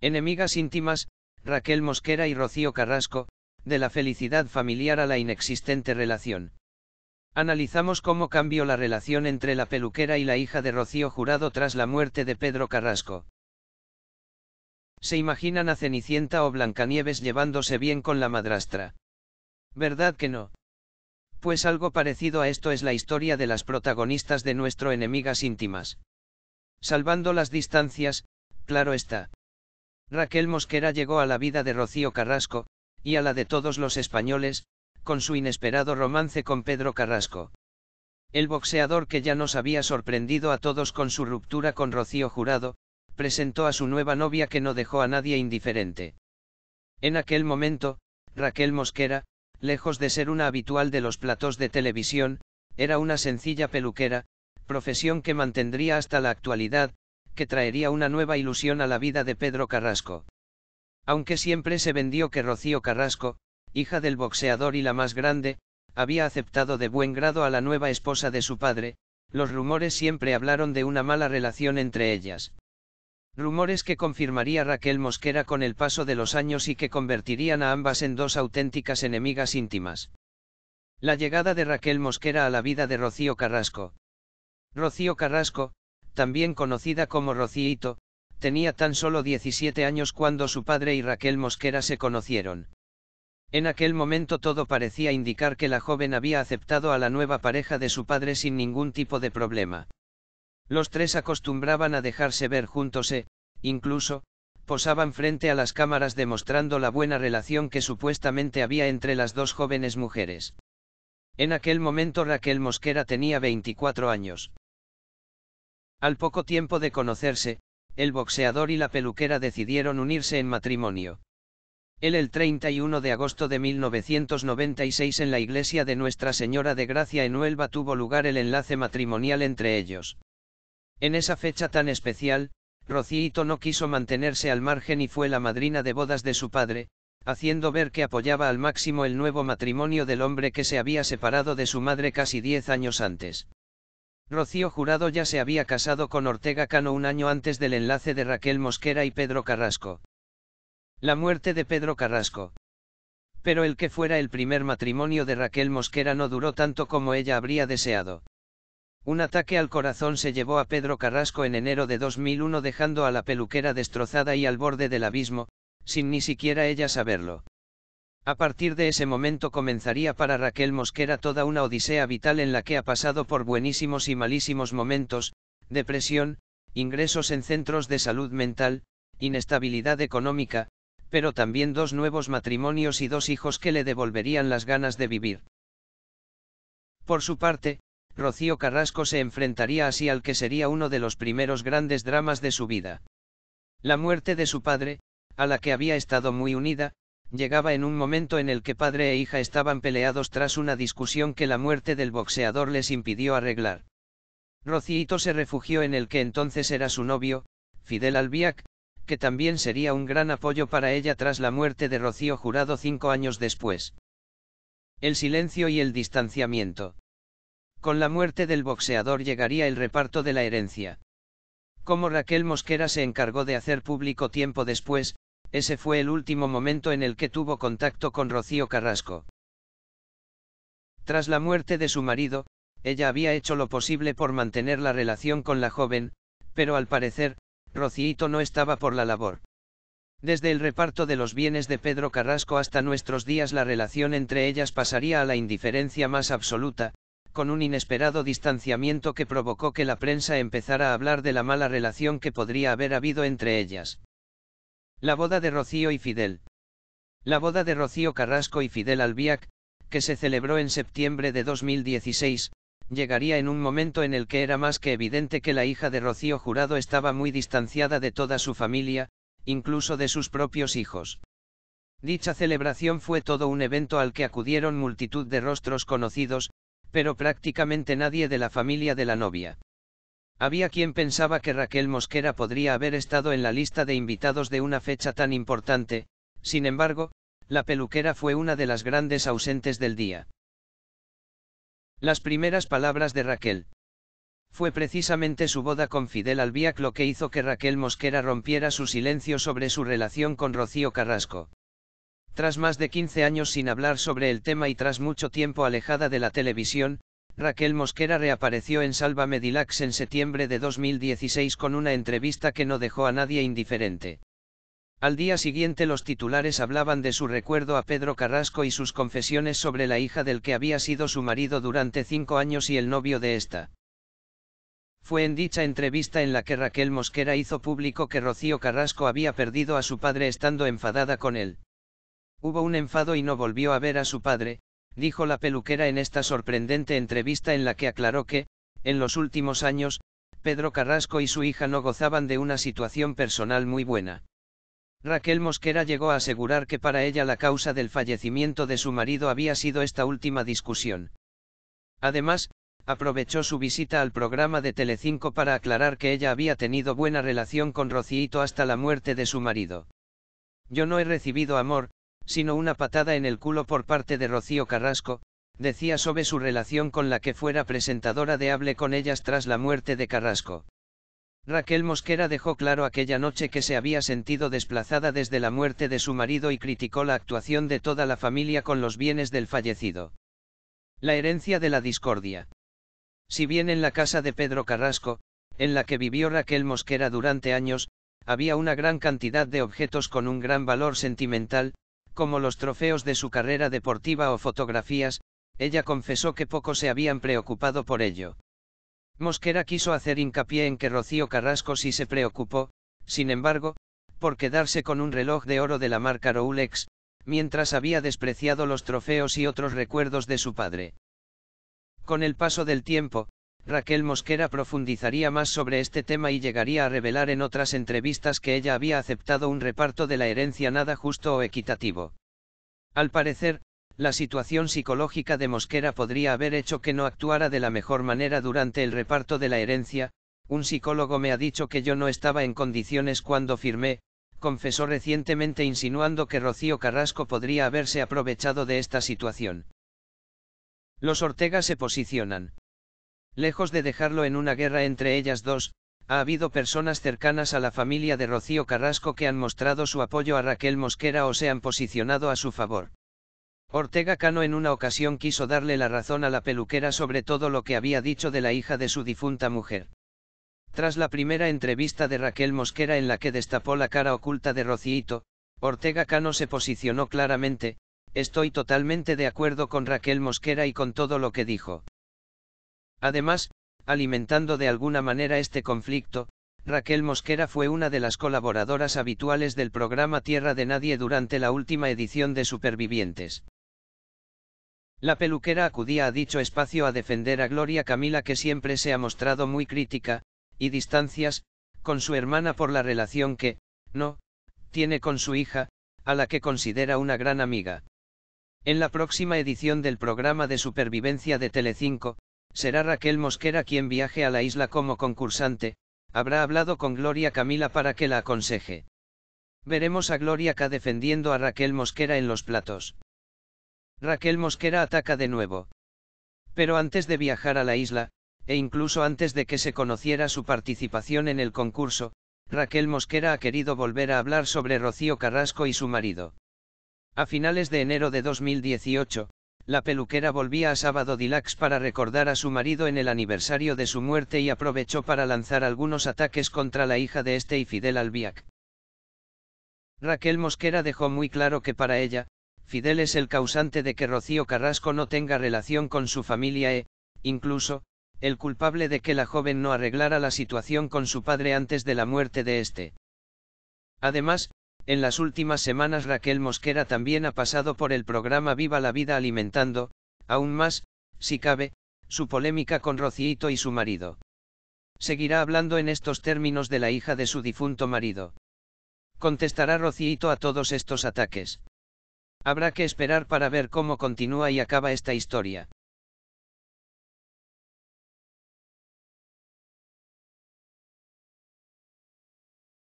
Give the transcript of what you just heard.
Enemigas íntimas, Raquel Mosquera y Rocío Carrasco, de la felicidad familiar a la inexistente relación. Analizamos cómo cambió la relación entre la peluquera y la hija de Rocío Jurado tras la muerte de Pedro Carrasco. Se imaginan a Cenicienta o Blancanieves llevándose bien con la madrastra. ¿Verdad que no? Pues algo parecido a esto es la historia de las protagonistas de nuestro enemigas íntimas. Salvando las distancias, claro está. Raquel Mosquera llegó a la vida de Rocío Carrasco, y a la de todos los españoles, con su inesperado romance con Pedro Carrasco. El boxeador que ya nos había sorprendido a todos con su ruptura con Rocío Jurado, presentó a su nueva novia que no dejó a nadie indiferente. En aquel momento, Raquel Mosquera, lejos de ser una habitual de los platos de televisión, era una sencilla peluquera, profesión que mantendría hasta la actualidad, que traería una nueva ilusión a la vida de Pedro Carrasco. Aunque siempre se vendió que Rocío Carrasco, hija del boxeador y la más grande, había aceptado de buen grado a la nueva esposa de su padre, los rumores siempre hablaron de una mala relación entre ellas. Rumores que confirmaría Raquel Mosquera con el paso de los años y que convertirían a ambas en dos auténticas enemigas íntimas. La llegada de Raquel Mosquera a la vida de Rocío Carrasco. Rocío Carrasco, también conocida como Rocíito, tenía tan solo 17 años cuando su padre y Raquel Mosquera se conocieron. En aquel momento todo parecía indicar que la joven había aceptado a la nueva pareja de su padre sin ningún tipo de problema. Los tres acostumbraban a dejarse ver juntos e, incluso, posaban frente a las cámaras demostrando la buena relación que supuestamente había entre las dos jóvenes mujeres. En aquel momento Raquel Mosquera tenía 24 años. Al poco tiempo de conocerse, el boxeador y la peluquera decidieron unirse en matrimonio. Él el 31 de agosto de 1996 en la iglesia de Nuestra Señora de Gracia en Huelva tuvo lugar el enlace matrimonial entre ellos. En esa fecha tan especial, Rocíito no quiso mantenerse al margen y fue la madrina de bodas de su padre, haciendo ver que apoyaba al máximo el nuevo matrimonio del hombre que se había separado de su madre casi diez años antes. Rocío Jurado ya se había casado con Ortega Cano un año antes del enlace de Raquel Mosquera y Pedro Carrasco. La muerte de Pedro Carrasco. Pero el que fuera el primer matrimonio de Raquel Mosquera no duró tanto como ella habría deseado. Un ataque al corazón se llevó a Pedro Carrasco en enero de 2001 dejando a la peluquera destrozada y al borde del abismo, sin ni siquiera ella saberlo. A partir de ese momento comenzaría para Raquel Mosquera toda una odisea vital en la que ha pasado por buenísimos y malísimos momentos, depresión, ingresos en centros de salud mental, inestabilidad económica, pero también dos nuevos matrimonios y dos hijos que le devolverían las ganas de vivir. Por su parte, Rocío Carrasco se enfrentaría así al que sería uno de los primeros grandes dramas de su vida. La muerte de su padre, a la que había estado muy unida, llegaba en un momento en el que padre e hija estaban peleados tras una discusión que la muerte del boxeador les impidió arreglar. Rocíito se refugió en el que entonces era su novio, Fidel Albiac, que también sería un gran apoyo para ella tras la muerte de Rocío Jurado cinco años después. El silencio y el distanciamiento. Con la muerte del boxeador llegaría el reparto de la herencia. Como Raquel Mosquera se encargó de hacer público tiempo después, ese fue el último momento en el que tuvo contacto con Rocío Carrasco. Tras la muerte de su marido, ella había hecho lo posible por mantener la relación con la joven, pero al parecer, Rocíito no estaba por la labor. Desde el reparto de los bienes de Pedro Carrasco hasta nuestros días la relación entre ellas pasaría a la indiferencia más absoluta, con un inesperado distanciamiento que provocó que la prensa empezara a hablar de la mala relación que podría haber habido entre ellas. La boda de Rocío y Fidel. La boda de Rocío Carrasco y Fidel Albiac, que se celebró en septiembre de 2016, llegaría en un momento en el que era más que evidente que la hija de Rocío Jurado estaba muy distanciada de toda su familia, incluso de sus propios hijos. Dicha celebración fue todo un evento al que acudieron multitud de rostros conocidos, pero prácticamente nadie de la familia de la novia. Había quien pensaba que Raquel Mosquera podría haber estado en la lista de invitados de una fecha tan importante, sin embargo, la peluquera fue una de las grandes ausentes del día. Las primeras palabras de Raquel. Fue precisamente su boda con Fidel Albiac lo que hizo que Raquel Mosquera rompiera su silencio sobre su relación con Rocío Carrasco. Tras más de 15 años sin hablar sobre el tema y tras mucho tiempo alejada de la televisión, Raquel Mosquera reapareció en Salva Medilax en septiembre de 2016 con una entrevista que no dejó a nadie indiferente. Al día siguiente los titulares hablaban de su recuerdo a Pedro Carrasco y sus confesiones sobre la hija del que había sido su marido durante cinco años y el novio de esta. Fue en dicha entrevista en la que Raquel Mosquera hizo público que Rocío Carrasco había perdido a su padre estando enfadada con él. Hubo un enfado y no volvió a ver a su padre, dijo la peluquera en esta sorprendente entrevista en la que aclaró que, en los últimos años, Pedro Carrasco y su hija no gozaban de una situación personal muy buena. Raquel Mosquera llegó a asegurar que para ella la causa del fallecimiento de su marido había sido esta última discusión. Además, aprovechó su visita al programa de Telecinco para aclarar que ella había tenido buena relación con Rocíito hasta la muerte de su marido. Yo no he recibido amor, sino una patada en el culo por parte de Rocío Carrasco, decía sobre su relación con la que fuera presentadora de Hable con ellas tras la muerte de Carrasco. Raquel Mosquera dejó claro aquella noche que se había sentido desplazada desde la muerte de su marido y criticó la actuación de toda la familia con los bienes del fallecido. La herencia de la discordia. Si bien en la casa de Pedro Carrasco, en la que vivió Raquel Mosquera durante años, había una gran cantidad de objetos con un gran valor sentimental, como los trofeos de su carrera deportiva o fotografías, ella confesó que poco se habían preocupado por ello. Mosquera quiso hacer hincapié en que Rocío Carrasco sí se preocupó, sin embargo, por quedarse con un reloj de oro de la marca Rolex, mientras había despreciado los trofeos y otros recuerdos de su padre. Con el paso del tiempo, Raquel Mosquera profundizaría más sobre este tema y llegaría a revelar en otras entrevistas que ella había aceptado un reparto de la herencia nada justo o equitativo. Al parecer, la situación psicológica de Mosquera podría haber hecho que no actuara de la mejor manera durante el reparto de la herencia, un psicólogo me ha dicho que yo no estaba en condiciones cuando firmé, confesó recientemente insinuando que Rocío Carrasco podría haberse aprovechado de esta situación. Los Ortega se posicionan Lejos de dejarlo en una guerra entre ellas dos, ha habido personas cercanas a la familia de Rocío Carrasco que han mostrado su apoyo a Raquel Mosquera o se han posicionado a su favor. Ortega Cano en una ocasión quiso darle la razón a la peluquera sobre todo lo que había dicho de la hija de su difunta mujer. Tras la primera entrevista de Raquel Mosquera en la que destapó la cara oculta de Rocíito, Ortega Cano se posicionó claramente, estoy totalmente de acuerdo con Raquel Mosquera y con todo lo que dijo. Además, alimentando de alguna manera este conflicto, Raquel Mosquera fue una de las colaboradoras habituales del programa Tierra de Nadie durante la última edición de Supervivientes. La peluquera acudía a dicho espacio a defender a Gloria Camila que siempre se ha mostrado muy crítica, y distancias, con su hermana por la relación que, no, tiene con su hija, a la que considera una gran amiga. En la próxima edición del programa de supervivencia de Telecinco, Será Raquel Mosquera quien viaje a la isla como concursante, habrá hablado con Gloria Camila para que la aconseje. Veremos a Gloria K defendiendo a Raquel Mosquera en los platos. Raquel Mosquera ataca de nuevo. Pero antes de viajar a la isla, e incluso antes de que se conociera su participación en el concurso, Raquel Mosquera ha querido volver a hablar sobre Rocío Carrasco y su marido. A finales de enero de 2018, la peluquera volvía a Sábado Dilax para recordar a su marido en el aniversario de su muerte y aprovechó para lanzar algunos ataques contra la hija de este y Fidel Albiac. Raquel Mosquera dejó muy claro que para ella, Fidel es el causante de que Rocío Carrasco no tenga relación con su familia e, incluso, el culpable de que la joven no arreglara la situación con su padre antes de la muerte de este. Además, en las últimas semanas Raquel Mosquera también ha pasado por el programa Viva la Vida alimentando, aún más, si cabe, su polémica con Rocito y su marido. Seguirá hablando en estos términos de la hija de su difunto marido. Contestará Rocito a todos estos ataques. Habrá que esperar para ver cómo continúa y acaba esta historia.